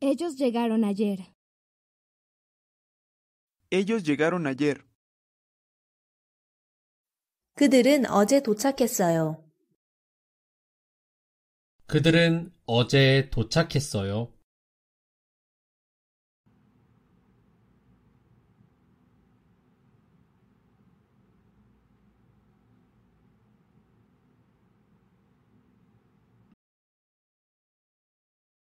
Ellos llegaron ayer. Ellos llegaron ayer. 그들은 어제 도착했어요. 그들은 어제 도착했어요.